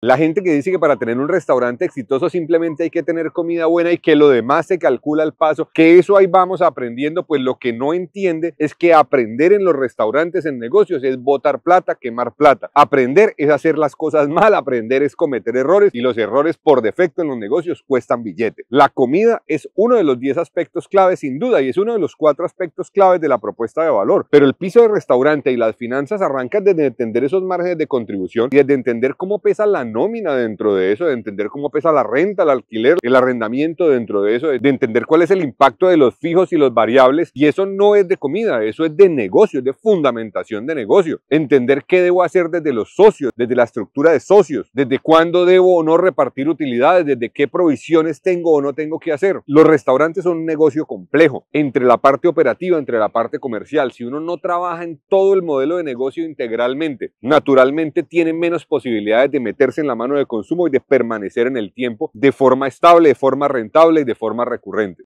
La gente que dice que para tener un restaurante exitoso simplemente hay que tener comida buena y que lo demás se calcula al paso, que eso ahí vamos aprendiendo, pues lo que no entiende es que aprender en los restaurantes, en negocios, es botar plata, quemar plata. Aprender es hacer las cosas mal, aprender es cometer errores y los errores por defecto en los negocios cuestan billetes. La comida es uno de los 10 aspectos claves sin duda y es uno de los 4 aspectos claves de la propuesta de valor, pero el piso de restaurante y las finanzas arrancan desde entender esos márgenes de contribución y desde entender cómo pesa la nómina dentro de eso, de entender cómo pesa la renta, el alquiler, el arrendamiento dentro de eso, de entender cuál es el impacto de los fijos y los variables. Y eso no es de comida, eso es de negocio, es de fundamentación de negocio. Entender qué debo hacer desde los socios, desde la estructura de socios, desde cuándo debo o no repartir utilidades, desde qué provisiones tengo o no tengo que hacer. Los restaurantes son un negocio complejo, entre la parte operativa, entre la parte comercial. Si uno no trabaja en todo el modelo de negocio integralmente, naturalmente tiene menos posibilidades de meterse en la mano del consumo y de permanecer en el tiempo de forma estable, de forma rentable y de forma recurrente.